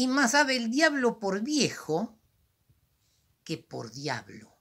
y más sabe el diablo por viejo que por diablo.